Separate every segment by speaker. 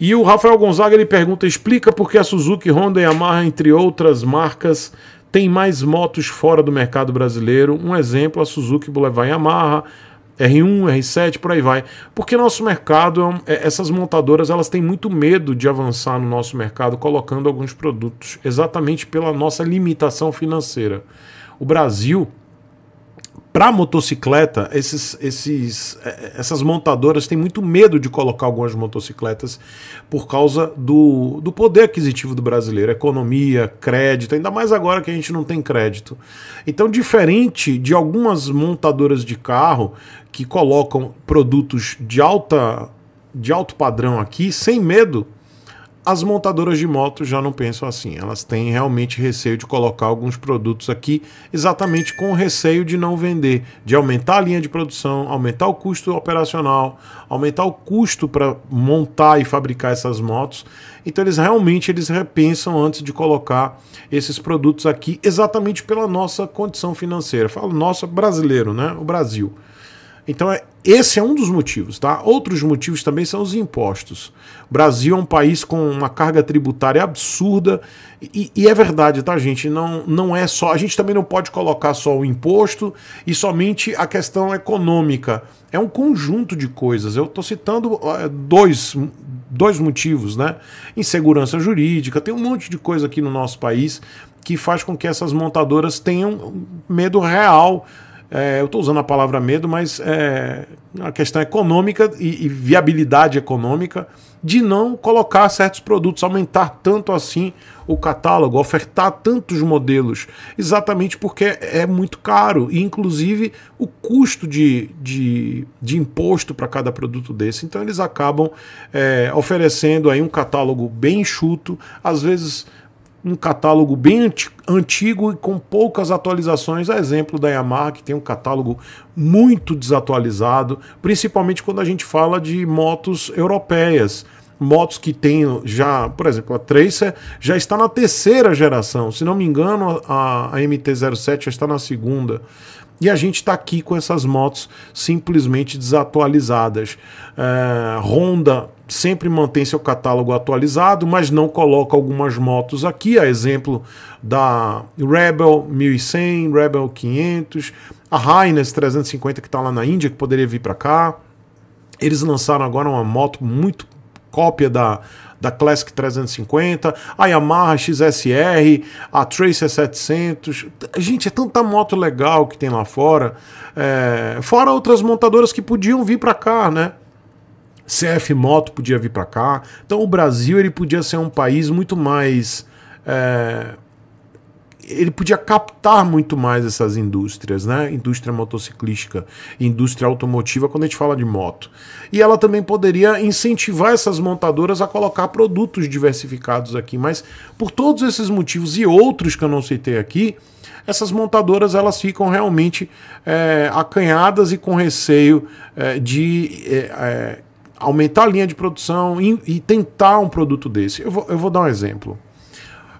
Speaker 1: E o Rafael Gonzaga ele pergunta: explica por que a Suzuki, Honda e Yamaha, entre outras marcas, tem mais motos fora do mercado brasileiro. Um exemplo, a Suzuki Boulevard Yamaha, R1, R7, por aí vai. Porque nosso mercado, é, essas montadoras, elas têm muito medo de avançar no nosso mercado colocando alguns produtos, exatamente pela nossa limitação financeira. O Brasil para motocicleta, esses, esses, é, é, essas montadoras têm muito medo de colocar algumas motocicletas por causa do, do poder aquisitivo do brasileiro, economia, crédito, ainda mais agora que a gente não tem crédito. Então, diferente de algumas montadoras de carro que colocam produtos de alta de alto padrão aqui sem medo, as montadoras de motos já não pensam assim, elas têm realmente receio de colocar alguns produtos aqui, exatamente com o receio de não vender, de aumentar a linha de produção, aumentar o custo operacional, aumentar o custo para montar e fabricar essas motos. Então eles realmente eles repensam antes de colocar esses produtos aqui, exatamente pela nossa condição financeira. Falo nossa brasileiro, né? O Brasil. Então, é, esse é um dos motivos, tá? Outros motivos também são os impostos. O Brasil é um país com uma carga tributária absurda e, e, é verdade, tá, gente? Não, não é só. A gente também não pode colocar só o imposto e somente a questão econômica. É um conjunto de coisas. Eu estou citando dois, dois motivos, né? Insegurança jurídica, tem um monte de coisa aqui no nosso país que faz com que essas montadoras tenham medo real é, eu estou usando a palavra medo, mas é uma questão econômica e, e, viabilidade econômica de não colocar certos produtos, aumentar tanto assim o catálogo, ofertar tantos modelos, exatamente porque é muito caro e, inclusive, o custo de, de, de imposto para cada produto desse. Então, eles acabam é, oferecendo aí um catálogo bem enxuto, às vezes um catálogo bem antigo e com poucas atualizações, a exemplo da Yamaha, que tem um catálogo muito desatualizado, principalmente quando a gente fala de motos europeias. Motos que tem já, por exemplo, a Tracer já está na terceira geração, se não me engano, a, a MT-07 já está na segunda. E a gente está aqui com essas motos simplesmente desatualizadas. É, Honda sempre mantém seu catálogo atualizado, mas não coloca algumas motos aqui, a exemplo da Rebel 1100, Rebel 500, a Hines 350 que está lá na Índia, que poderia vir para cá. Eles lançaram agora uma moto muito cópia da, da Classic 350, a Yamaha XSR, a Tracer 700. Gente, é tanta moto legal que tem lá fora. É... Fora outras montadoras que podiam vir para cá, né? CF Moto podia vir para cá. Então o Brasil ele podia ser um país muito mais. É ele podia captar muito mais essas indústrias, né? Indústria motociclística, indústria automotiva, quando a gente fala de moto. E ela também poderia incentivar essas montadoras a colocar produtos diversificados aqui. Mas por todos esses motivos e outros que eu não citei aqui, essas montadoras elas ficam realmente é, acanhadas e com receio é, de é, é aumentar a linha de produção e, e tentar um produto desse. Eu vou, eu vou dar um exemplo.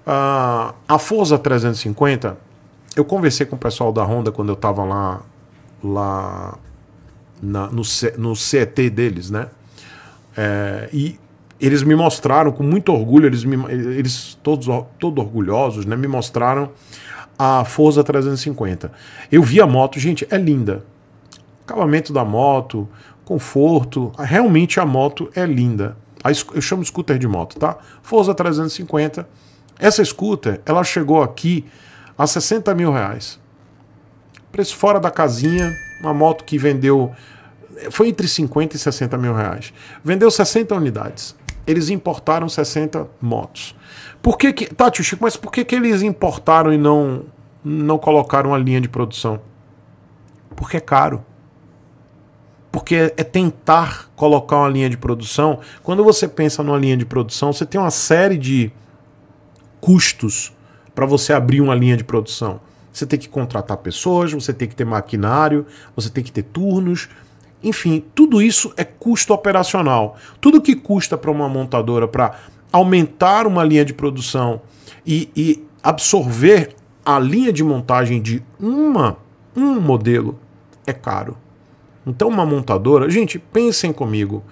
Speaker 1: Uh, a Forza 350, eu conversei com o pessoal da Honda quando eu estava lá, lá na, no, C, no CET deles, né? É, e eles me mostraram com muito orgulho, eles, me, eles todos, todos orgulhosos, né? Me mostraram a Forza 350. Eu vi a moto, gente, é linda. Acabamento da moto, conforto, realmente a moto é linda. Eu chamo scooter de moto, tá? Forza 350 essa scooter, ela chegou aqui a 60 mil reais. Preço fora da casinha, uma moto que vendeu. Foi entre 50 e 60 mil reais. Vendeu 60 unidades. Eles importaram 60 motos. Por que que. Tá, tio Chico, mas por que, que eles importaram e não, não colocaram a linha de produção? Porque é caro. Porque é, é tentar colocar uma linha de produção. Quando você pensa numa linha de produção, você tem uma série de custos para você abrir uma linha de produção. Você tem que contratar pessoas, você tem que ter maquinário, você tem que ter turnos. Enfim, tudo isso é custo operacional. Tudo que custa para uma montadora para aumentar uma linha de produção e, e, absorver a linha de montagem de uma um modelo é caro. Então, uma montadora, gente, pensem comigo.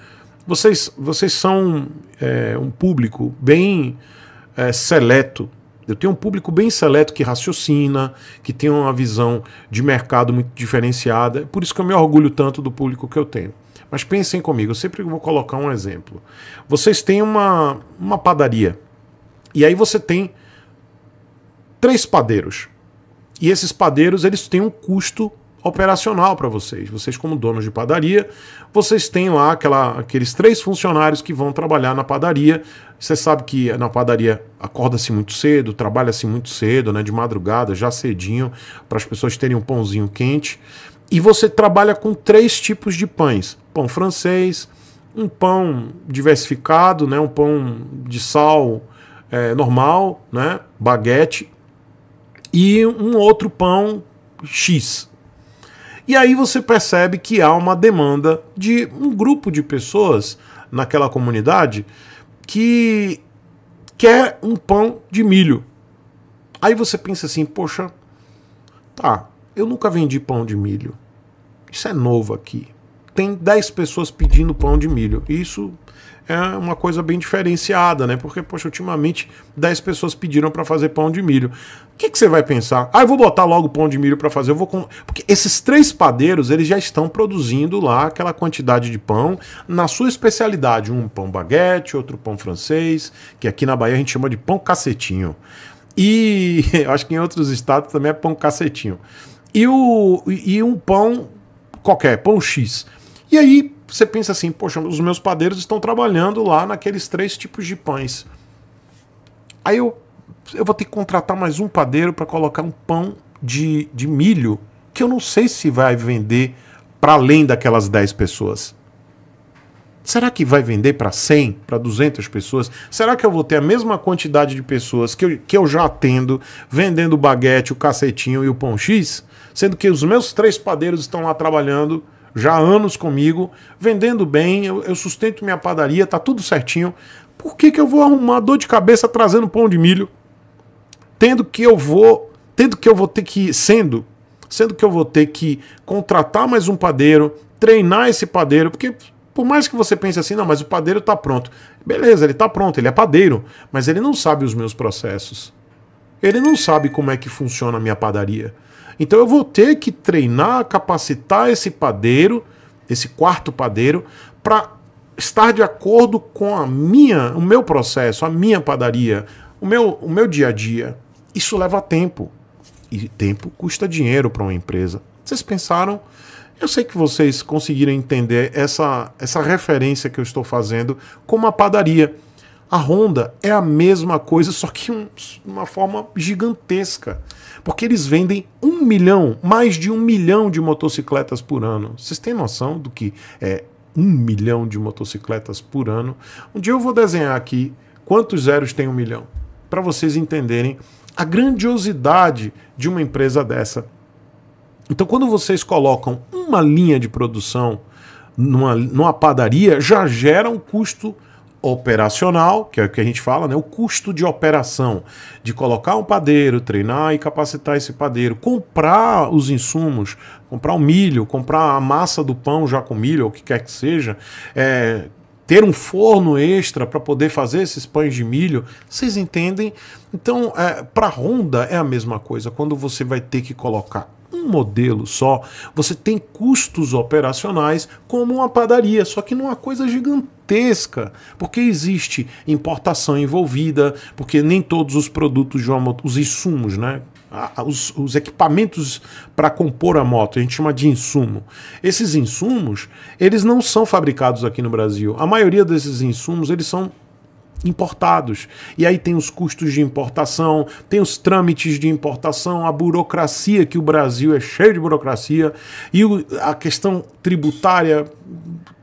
Speaker 1: Vocês, vocês são é, um público bem é, seleto. Eu tenho um público bem seleto que raciocina, que tem uma visão de mercado muito diferenciada. Por isso que eu me orgulho tanto do público que eu tenho. Mas pensem comigo, eu sempre vou colocar um exemplo. Vocês têm uma, uma padaria. E aí você tem três padeiros. E esses padeiros, eles têm um custo operacional para vocês. Vocês, como donos de padaria, vocês têm lá aquela, aqueles três funcionários que vão trabalhar na padaria. Você sabe que na padaria acorda-se muito cedo, trabalha-se muito cedo, né, de madrugada, já cedinho, para as pessoas terem um pãozinho quente. E você trabalha com três tipos de pães: pão francês, um pão diversificado, né, um pão de sal é, normal, né, baguete, e um outro pão X, e aí você percebe que há uma demanda de um grupo de pessoas naquela comunidade que quer um pão de milho. Aí você pensa assim, poxa, tá, eu nunca vendi pão de milho. Isso é novo aqui. Tem 10 pessoas pedindo pão de milho. Isso é uma coisa bem diferenciada, né? Porque, poxa, ultimamente 10 pessoas pediram para fazer pão de milho. O que, que você vai pensar? Ah, eu vou botar logo pão de milho para fazer. Eu vou com... Porque esses três padeiros, eles já estão produzindo lá aquela quantidade de pão na sua especialidade. Um pão baguete, outro pão francês, que aqui na Bahia a gente chama de pão cacetinho. E eu acho que em outros estados também é pão cacetinho. E, o... e um pão qualquer, pão X. E aí você pensa assim, poxa, os meus padeiros estão trabalhando lá naqueles três tipos de pães. Aí eu, eu vou ter que contratar mais um padeiro para colocar um pão de, de milho que eu não sei se vai vender para além daquelas 10 pessoas. Será que vai vender para 100, para 200 pessoas? Será que eu vou ter a mesma quantidade de pessoas que eu, que eu já atendo vendendo o baguete, o cacetinho e o pão X? Sendo que os meus três padeiros estão lá trabalhando já há anos comigo, vendendo bem, eu, eu sustento minha padaria, tá tudo certinho. Por que, que eu vou arrumar dor de cabeça trazendo pão de milho? Tendo que eu vou, tendo que eu vou ter que sendo, sendo que eu vou ter que contratar mais um padeiro, treinar esse padeiro, porque por mais que você pense assim, não, mas o padeiro tá pronto. Beleza, ele tá pronto, ele é padeiro, mas ele não sabe os meus processos. Ele não sabe como é que funciona a minha padaria. Então eu vou ter que treinar, capacitar esse padeiro, esse quarto padeiro, para estar de acordo com a minha, o meu processo, a minha padaria, o meu, o meu dia a dia. Isso leva tempo. E tempo custa dinheiro para uma empresa. Vocês pensaram? Eu sei que vocês conseguiram entender essa, essa referência que eu estou fazendo com uma padaria. A Honda é a mesma coisa, só que um, uma forma gigantesca. Porque eles vendem um milhão, mais de um milhão de motocicletas por ano. Vocês têm noção do que é um milhão de motocicletas por ano? Um dia eu vou desenhar aqui quantos zeros tem um milhão, para vocês entenderem a grandiosidade de uma empresa dessa. Então, quando vocês colocam uma linha de produção numa, numa padaria, já gera um custo operacional, que é o que a gente fala, né? o custo de operação, de colocar um padeiro, treinar e capacitar esse padeiro, comprar os insumos, comprar o milho, comprar a massa do pão já com milho, ou o que quer que seja, é, ter um forno extra para poder fazer esses pães de milho, vocês entendem? Então, é, para Honda é a mesma coisa, quando você vai ter que colocar modelo só, você tem custos operacionais como uma padaria, só que numa coisa gigantesca, porque existe importação envolvida, porque nem todos os produtos de uma moto, os insumos, né? Os, os, equipamentos para compor a moto, a gente chama de insumo. Esses insumos, eles não são fabricados aqui no Brasil. A maioria desses insumos, eles são importados. E aí tem os custos de importação, tem os trâmites de importação, a burocracia que o Brasil é cheio de burocracia e a questão tributária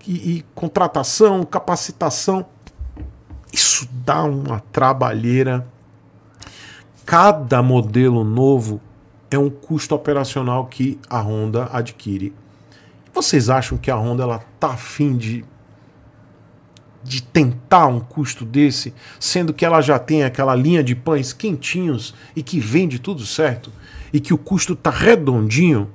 Speaker 1: e, e contratação, capacitação. Isso dá uma trabalheira. Cada modelo novo é um custo operacional que a Honda adquire. Vocês acham que a Honda ela tá afim de de tentar um custo desse, sendo que ela já tem aquela linha de pães quentinhos e que vende tudo certo e que o custo está redondinho?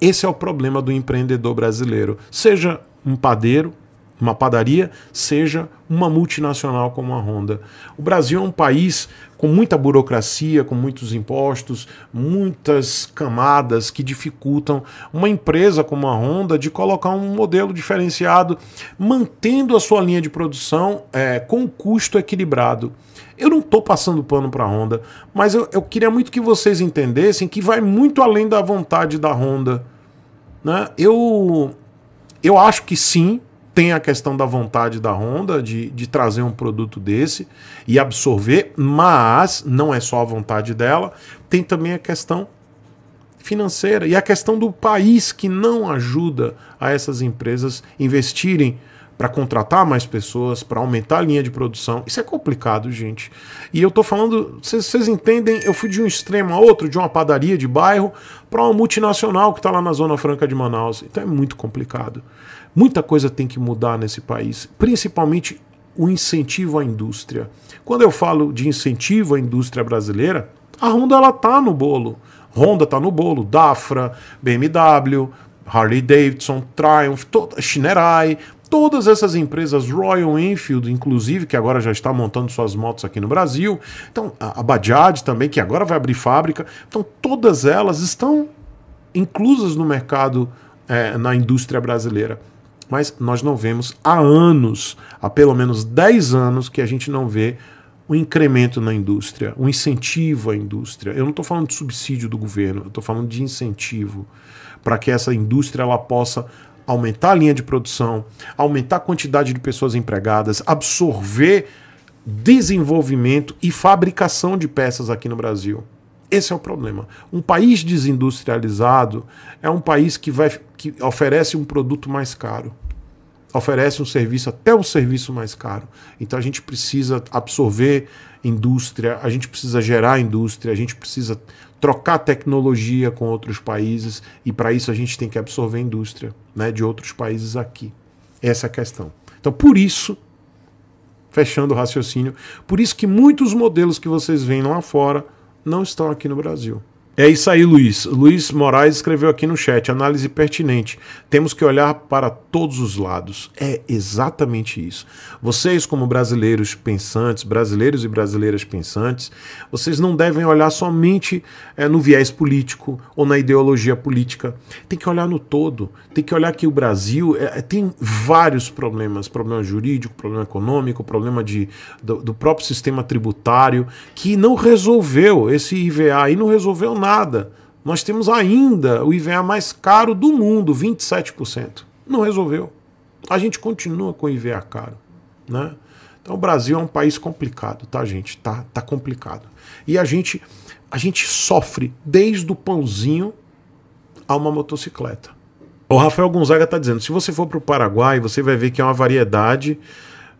Speaker 1: Esse é o problema do empreendedor brasileiro. Seja um padeiro, uma padaria, seja uma multinacional como a Honda. O Brasil é um país com muita burocracia, com muitos impostos, muitas camadas que dificultam uma empresa como a Honda de colocar um modelo diferenciado, mantendo a sua linha de produção é, com custo equilibrado. Eu não estou passando pano para a Honda, mas eu, eu queria muito que vocês entendessem que vai muito além da vontade da Honda. Né? Eu, eu acho que sim, tem a questão da vontade da Honda de, de trazer um produto desse e absorver, mas não é só a vontade dela, tem também a questão financeira e a questão do país que não ajuda a essas empresas investirem para contratar mais pessoas, para aumentar a linha de produção. Isso é complicado, gente. E eu tô falando, vocês entendem, eu fui de um extremo a outro, de uma padaria de bairro para uma multinacional que está lá na Zona Franca de Manaus. Então é muito complicado. Muita coisa tem que mudar nesse país, principalmente o incentivo à indústria. Quando eu falo de incentivo à indústria brasileira, a Honda ela tá no bolo. Honda tá no bolo, Dafra, BMW, Harley Davidson, Triumph, toda, Shinerai, todas essas empresas Royal Enfield, inclusive, que agora já está montando suas motos aqui no Brasil. Então, a Bajaj também, que agora vai abrir fábrica. Então, todas elas estão inclusas no mercado é, na indústria brasileira mas nós não vemos há anos, há pelo menos 10 anos, que a gente não vê um incremento na indústria, um incentivo à indústria. Eu não estou falando de subsídio do governo, eu estou falando de incentivo para que essa indústria ela possa aumentar a linha de produção, aumentar a quantidade de pessoas empregadas, absorver desenvolvimento e fabricação de peças aqui no Brasil. Esse é o problema. Um país desindustrializado é um país que, vai, que oferece um produto mais caro, oferece um serviço, até um serviço mais caro. Então a gente precisa absorver indústria, a gente precisa gerar indústria, a gente precisa trocar tecnologia com outros países e para isso a gente tem que absorver indústria né, de outros países aqui. Essa é a questão. Então por isso fechando o raciocínio. Por isso que muitos modelos que vocês veem lá fora não estão aqui no Brasil. É isso aí, Luiz. Luiz Moraes escreveu aqui no chat: análise pertinente. Temos que olhar para todos os lados. É exatamente isso. Vocês, como brasileiros pensantes, brasileiros e brasileiras pensantes, vocês não devem olhar somente é, no viés político ou na ideologia política. Tem que olhar no todo. Tem que olhar que o Brasil é, é tem vários problemas: problema jurídico, problema econômico, problema de, do, do próprio sistema tributário, que não resolveu. Esse IVA e não resolveu nada nada. Nós temos ainda o IVA mais caro do mundo, 27%. Não resolveu. A gente continua com o IVA caro, né? Então o Brasil é um país complicado, tá, gente? Tá, tá complicado. E a gente a gente sofre desde o pãozinho a uma motocicleta. O Rafael Gonzaga está dizendo: se você for para o Paraguai, você vai ver que é uma variedade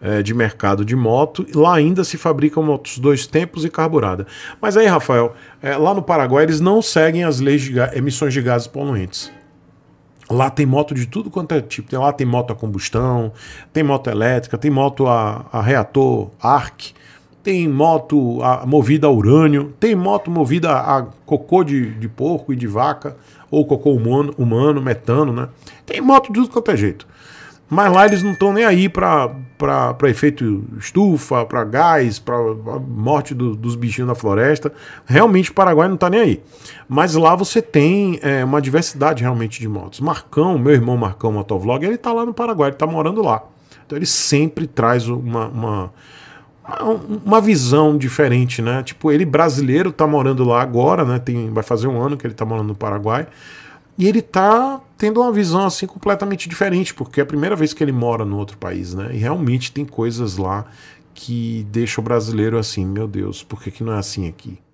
Speaker 1: é, de mercado de moto. Lá ainda se fabricam motos dois tempos e carburada. Mas aí, Rafael, é, lá no Paraguai eles não seguem as leis de emissões de gases poluentes. Lá tem moto de tudo quanto é tipo. Lá tem moto a combustão, tem moto elétrica, tem moto a, a reator ARC, tem moto a, movida a urânio, tem moto movida a cocô de, de porco e de vaca, ou cocô humano, humano, metano, né? Tem moto de tudo quanto é jeito. Mas lá eles não estão nem aí para efeito estufa, para gás, para morte do, dos bichinhos da floresta. Realmente o Paraguai não está nem aí. Mas lá você tem é, uma diversidade realmente de motos. Marcão, meu irmão Marcão Motovlog, ele está lá no Paraguai, ele está morando lá. Então ele sempre traz uma, uma, uma visão diferente, né? Tipo, ele brasileiro está morando lá agora, né? Tem, vai fazer um ano que ele está morando no Paraguai. E ele tá tendo uma visão assim completamente diferente, porque é a primeira vez que ele mora no outro país, né? E realmente tem coisas lá que deixa o brasileiro assim, meu Deus, por que, que não é assim aqui?